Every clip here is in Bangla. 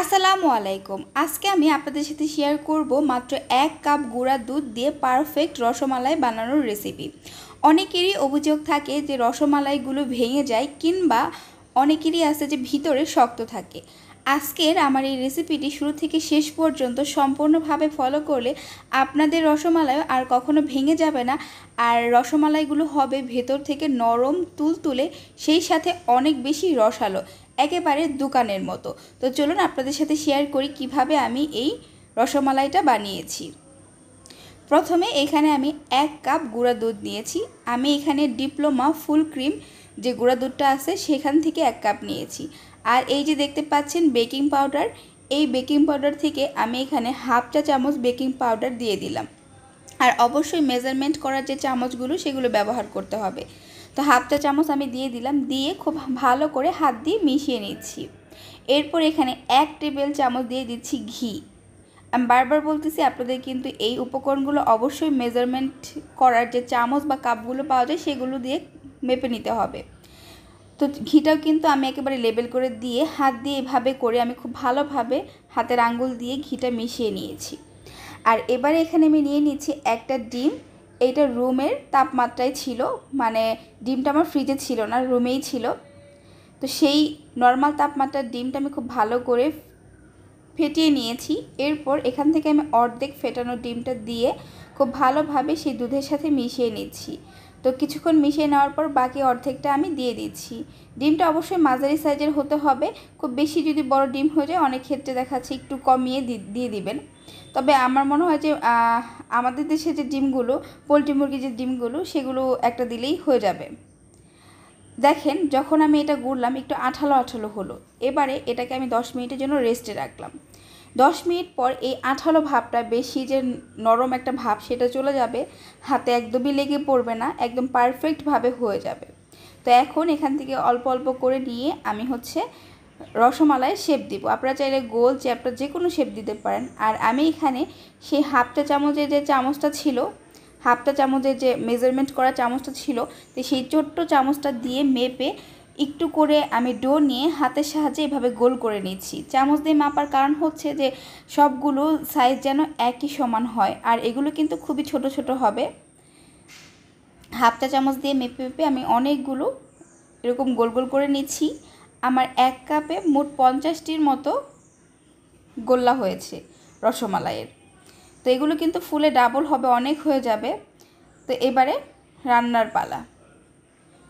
আসসালামু আলাইকুম আজকে আমি আপনাদের সাথে শেয়ার করব মাত্র এক কাপ গুঁড়া দুধ দিয়ে পারফেক্ট রসমালাই বানানোর রেসিপি অনেকেরই অভিযোগ থাকে যে রসমালাইগুলো ভেঙে যায় কিংবা অনেকেরই আছে যে ভিতরে শক্ত থাকে আজকের আমার এই রেসিপিটি শুরু থেকে শেষ পর্যন্ত সম্পূর্ণভাবে ফলো করলে আপনাদের রসমালাই আর কখনো ভেঙে যাবে না আর রসমালাইগুলো হবে ভেতর থেকে নরম তুলতুলে সেই সাথে অনেক বেশি রসালো একেবারে দোকানের মতো তো চলুন আপনাদের সাথে শেয়ার করি কিভাবে আমি এই রসমালাইটা বানিয়েছি প্রথমে এখানে আমি এক কাপ গুঁড়া দুধ নিয়েছি আমি এখানে ডিপ্লোমা ফুল ক্রিম যে গুঁড়া দুধটা আছে সেখান থেকে এক কাপ নিয়েছি আর এই যে দেখতে পাচ্ছেন বেকিং পাউডার এই বেকিং পাউডার থেকে আমি এখানে হাফ চা চামচ বেকিং পাউডার দিয়ে দিলাম আর অবশ্যই মেজারমেন্ট করার যে চামচগুলো সেগুলো ব্যবহার করতে হবে তো হাফ চা চামচ আমি দিয়ে দিলাম দিয়ে খুব ভালো করে হাত দিয়ে মিশিয়ে নিচ্ছি এরপর এখানে এক টেবিল চামচ দিয়ে দিচ্ছি ঘি আমি বারবার বলতেছি আপনাদের কিন্তু এই উপকরণগুলো অবশ্যই মেজারমেন্ট করার যে চামচ বা কাপগুলো পাওয়া যায় সেগুলো দিয়ে মেপে নিতে হবে তো ঘিটাও কিন্তু আমি একেবারে লেবেল করে দিয়ে হাত দিয়ে এভাবে করে আমি খুব ভালোভাবে হাতের আঙ্গুল দিয়ে ঘিটা মিশিয়ে নিয়েছি আর এবারে এখানে আমি নিয়ে নিচ্ছি একটা ডিম এইটা রুমের তাপমাত্রায় ছিল মানে ডিমটা আমার ফ্রিজে ছিল না রুমেই ছিল তো সেই নর্মাল তাপমাত্রার ডিমটা আমি খুব ভালো করে ফেটিয়ে নিয়েছি এরপর এখান থেকে আমি অর্ধেক ফেটানো ডিমটা দিয়ে খুব ভালোভাবে সেই দুধের সাথে মিশিয়ে নিচ্ছি তো কিছুক্ষণ মিশিয়ে নেওয়ার পর বাকি অর্ধেকটা আমি দিয়ে দিচ্ছি ডিমটা অবশ্যই মাঝারি সাইজের হতে হবে খুব বেশি যদি বড় ডিম হয়ে যায় অনেক ক্ষেত্রে দেখাচ্ছি একটু কমিয়ে দিয়ে দিবেন তবে আমার মনে হয় যে আমাদের দেশে যে ডিমগুলো পোলট্রি মুরগির যে ডিমগুলো সেগুলো একটা দিলেই হয়ে যাবে দেখেন যখন আমি এটা গুড়লাম একটু আঠালো আঠালো হলো এবারে এটাকে আমি 10 মিনিটের জন্য রেস্টে রাখলাম 10 মিনিট পর এই আঠালো ভাবটা বেশি যে নরম একটা ভাব সেটা চলে যাবে হাতে একদমই লেগে পড়বে না একদম পারফেক্টভাবে হয়ে যাবে তো এখন এখান থেকে অল্প অল্প করে নিয়ে আমি হচ্ছে রসমালাই শেপ দিব আপনারা চাইলে গোল চ্যাপটা যে কোনো শেপ দিতে পারেন আর আমি এখানে সেই হাফটা চামচের যে চামচটা ছিল হাফটা চামচের যে মেজারমেন্ট করা চামচটা ছিল তো সেই ছোট্ট চামচটা দিয়ে মেপে একটু করে আমি ডো নিয়ে হাতের সাহায্যে এভাবে গোল করে নিচ্ছি চামচ দিয়ে মাপার কারণ হচ্ছে যে সবগুলো সাইজ যেন একই সমান হয় আর এগুলো কিন্তু খুবই ছোট ছোট হবে হাফটা চামচ দিয়ে মেপে মেপে আমি অনেকগুলো এরকম গোল গোল করে নিচ্ছি আমার এক কাপে মোট পঞ্চাশটির মতো গোল্লা হয়েছে রসমালাইয়ের তো এগুলো কিন্তু ফুলে ডাবল হবে অনেক হয়ে যাবে তো এবারে রান্নার পালা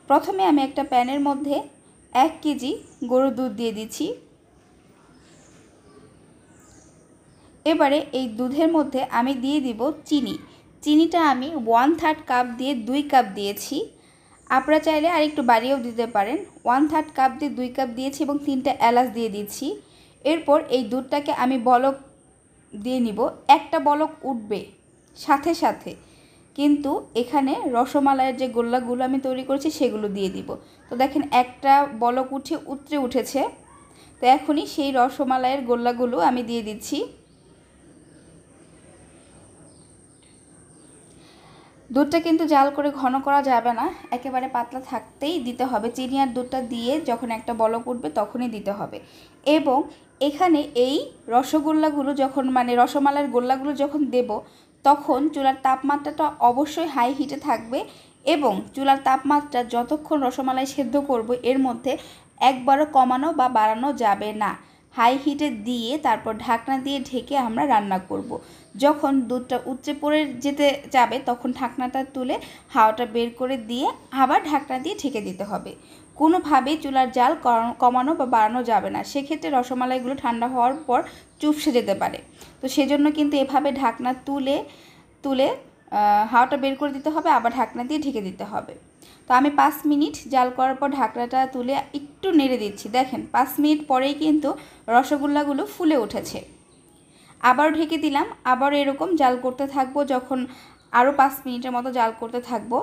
প্রথমে আমি একটা প্যানের মধ্যে এক কেজি গরুর দুধ দিয়ে দিচ্ছি এবারে এই দুধের মধ্যে আমি দিয়ে দিব চিনি চিনিটা আমি ওয়ান থার্ড কাপ দিয়ে দুই কাপ দিয়েছি আপনারা চাইলে আর একটু বাড়িয়েও দিতে পারেন ওয়ান থার্ড কাপ দিয়ে দুই কাপ দিয়েছি এবং তিনটা এলাচ দিয়ে দিচ্ছি এরপর এই দুধটাকে আমি বলক দিয়ে নিব একটা বলক উঠবে সাথে সাথে কিন্তু এখানে রসমালাইয়ের যে গোল্লাগুলো আমি তৈরি করেছি সেগুলো দিয়ে দিব তো দেখেন একটা বলক উঠে উতরে উঠেছে তো এখনই সেই রসমালাইয়ের গোল্লাগুলো আমি দিয়ে দিচ্ছি দুধটা কিন্তু জাল করে ঘন করা যাবে না একেবারে পাতলা থাকতেই দিতে হবে চিনি আর দুধটা দিয়ে যখন একটা বলক উঠবে তখনই দিতে হবে এবং এখানে এই রসগোল্লাগুলো যখন মানে রসমালার গোল্লাগুলো যখন দেব তখন চুলার তাপমাত্রাটা অবশ্যই হাই হিটে থাকবে এবং চুলার তাপমাত্রা যতক্ষণ রসমালাই সেদ্ধ করব এর মধ্যে একবারও কমানো বা বাড়ানো যাবে না হাই হিটে দিয়ে তারপর ঢাকনা দিয়ে ঢেকে আমরা রান্না করব। যখন দুধটা উচ্চে পড়ে যেতে যাবে তখন ঢাকনাটা তুলে হাওয়াটা বের করে দিয়ে আবার ঢাকনা দিয়ে ঢেকে দিতে হবে কোনোভাবেই চুলার জাল কমানো বা বাড়ানো যাবে না সেক্ষেত্রে রসমালাইগুলো ঠান্ডা হওয়ার পর চুপসে যেতে পারে তো সেজন্য কিন্তু এভাবে ঢাকনা তুলে তুলে হাওয়াটা বের করে দিতে হবে আবার ঢাকনা দিয়ে ঢেকে দিতে হবে তো আমি পাঁচ মিনিট জাল করার পর ঢাকনাটা তুলে একটু নেড়ে দিচ্ছি দেখেন পাঁচ মিনিট পরেই কিন্তু রসগোল্লাগুলো ফুলে উঠেছে আবার ঢেকে দিলাম আবার এরকম জাল করতে থাকবো যখন আরও পাঁচ মিনিটের মতো জাল করতে থাকবো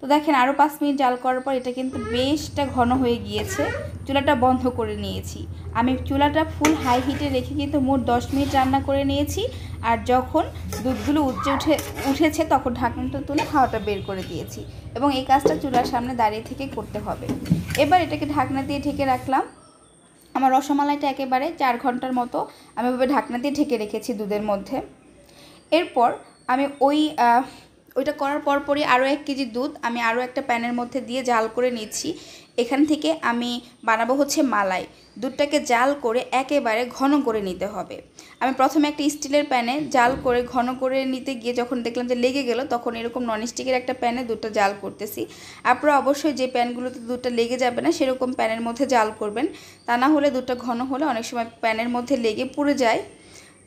তো দেখেন আরও পাঁচ মিনিট জাল করার পর এটা কিন্তু বেশটা ঘন হয়ে গিয়েছে চুলাটা বন্ধ করে নিয়েছি আমি চুলাটা ফুল হাই হিটে রেখে কিন্তু মোট দশ মিনিট রান্না করে নিয়েছি আর যখন দুধগুলো উচ্চে উঠে উঠেছে তখন ঢাকনাটা তুলে হাওয়াটা বের করে দিয়েছি এবং এই কাজটা চুলার সামনে দাঁড়িয়ে থেকে করতে হবে এবার এটাকে ঢাকনা দিয়ে ঢেকে রাখলাম আমার রসমালাইটা একেবারে চার ঘন্টার মতো আমি ওভাবে ঢাকনা দিয়ে ঢেকে রেখেছি দুধের মধ্যে এরপর আমি ওই ওইটা করার পরপরই আরও এক কেজি দুধ আমি আরও একটা প্যানের মধ্যে দিয়ে জাল করে নিচ্ছি এখান থেকে আমি বানাবো হচ্ছে মালাই দুধটাকে জাল করে একেবারে ঘন করে নিতে হবে আমি প্রথমে একটা স্টিলের প্যানে জাল করে ঘন করে নিতে গিয়ে যখন দেখলাম যে লেগে গেল তখন এরকম ননস্টিকের একটা প্যানে দুধটা জাল করতেছি আপনারা অবশ্যই যে প্যানগুলোতে দুধটা লেগে যাবে না সেরকম প্যানের মধ্যে জাল করবেন তা না হলে দুধটা ঘন হলে অনেক সময় প্যানের মধ্যে লেগে পুড়ে যায়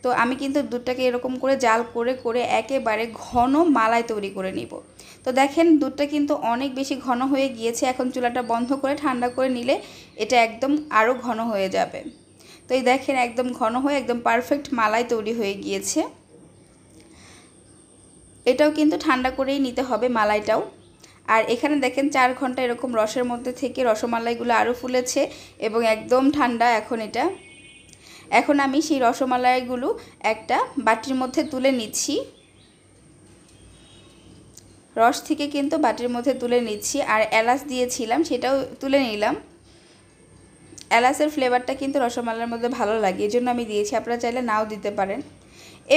তো আমি কিন্তু দুধটাকে এরকম করে জাল করে করে একেবারে ঘন মালাই তৈরি করে নিব তো দেখেন দুধটা কিন্তু অনেক বেশি ঘন হয়ে গিয়েছে এখন চুলাটা বন্ধ করে ঠান্ডা করে নিলে এটা একদম আরও ঘন হয়ে যাবে তো এই দেখেন একদম ঘন হয়ে একদম পারফেক্ট মালাই তৈরি হয়ে গিয়েছে এটাও কিন্তু ঠান্ডা করেই নিতে হবে মালাইটাও আর এখানে দেখেন চার ঘন্টা এরকম রসের মধ্যে থেকে রসমালাইগুলো আরও ফুলেছে এবং একদম ঠান্ডা এখন এটা এখন আমি সেই রসমালাইগুলো একটা বাটির মধ্যে তুলে নিচ্ছি রস থেকে কিন্তু বাটির মধ্যে তুলে নিচ্ছি আর এলাচ দিয়েছিলাম সেটাও তুলে নিলাম এলাচের ফ্লেভারটা কিন্তু রসমালাইয়ের মধ্যে ভালো লাগে এজন্য আমি দিয়েছি আপনারা চাইলে নাও দিতে পারেন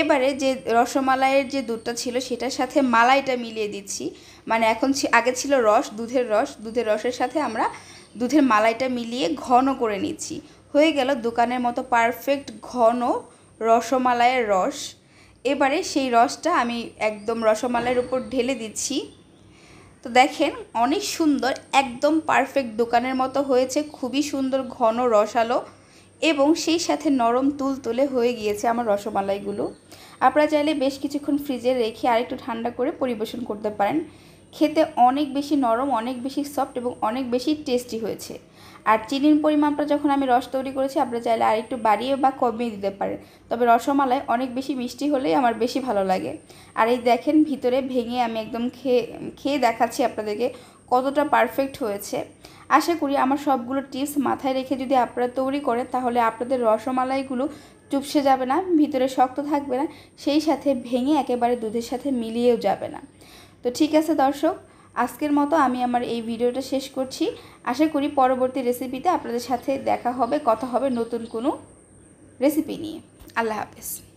এবারে যে রসমালাইয়ের যে দুধটা ছিল সেটার সাথে মালাইটা মিলিয়ে দিচ্ছি মানে এখন আগে ছিল রস দুধের রস দুধের রসের সাথে আমরা দুধের মালাইটা মিলিয়ে ঘন করে নিচ্ছি হয়ে গেল দোকানের মতো পারফেক্ট ঘন রসমালাইয়ের রস এবারে সেই রসটা আমি একদম রসমালাইয়ের উপর ঢেলে দিচ্ছি তো দেখেন অনেক সুন্দর একদম পারফেক্ট দোকানের মতো হয়েছে খুবই সুন্দর ঘন রসালো এবং সেই সাথে নরম তুল তুলে হয়ে গিয়েছে আমার রসমালাইগুলো আপনারা চাইলে বেশ কিছুক্ষণ ফ্রিজে রেখে আরেকটু ঠান্ডা করে পরিবেশন করতে পারেন খেতে অনেক বেশি নরম অনেক বেশি সফট এবং অনেক বেশি টেস্টি হয়েছে আর চিনির পরিমাণটা যখন আমি রস তৈরি করেছি আপনারা চাইলে আর একটু বাড়িয়ে বা কমিয়ে দিতে পারেন তবে রসমালাই অনেক বেশি মিষ্টি হলেই আমার বেশি ভালো লাগে আর এই দেখেন ভিতরে ভেঙে আমি একদম খেয়ে খেয়ে দেখাচ্ছি আপনাদেরকে কতটা পারফেক্ট হয়েছে আশা করি আমার সবগুলো টিপস মাথায় রেখে যদি আপনারা তৈরি করেন তাহলে আপনাদের রসমালাইগুলো চুপসে যাবে না ভিতরে শক্ত থাকবে না সেই সাথে ভেঙে একেবারে দুধের সাথে মিলিয়েও যাবে না তো ঠিক আছে দর্শক আজকের মতো আমি আমার এই ভিডিওটা শেষ করছি আশা করি পরবর্তী রেসিপিতে আপনাদের সাথে দেখা হবে কথা হবে নতুন কোনো রেসিপি নিয়ে আল্লাহ হাফেজ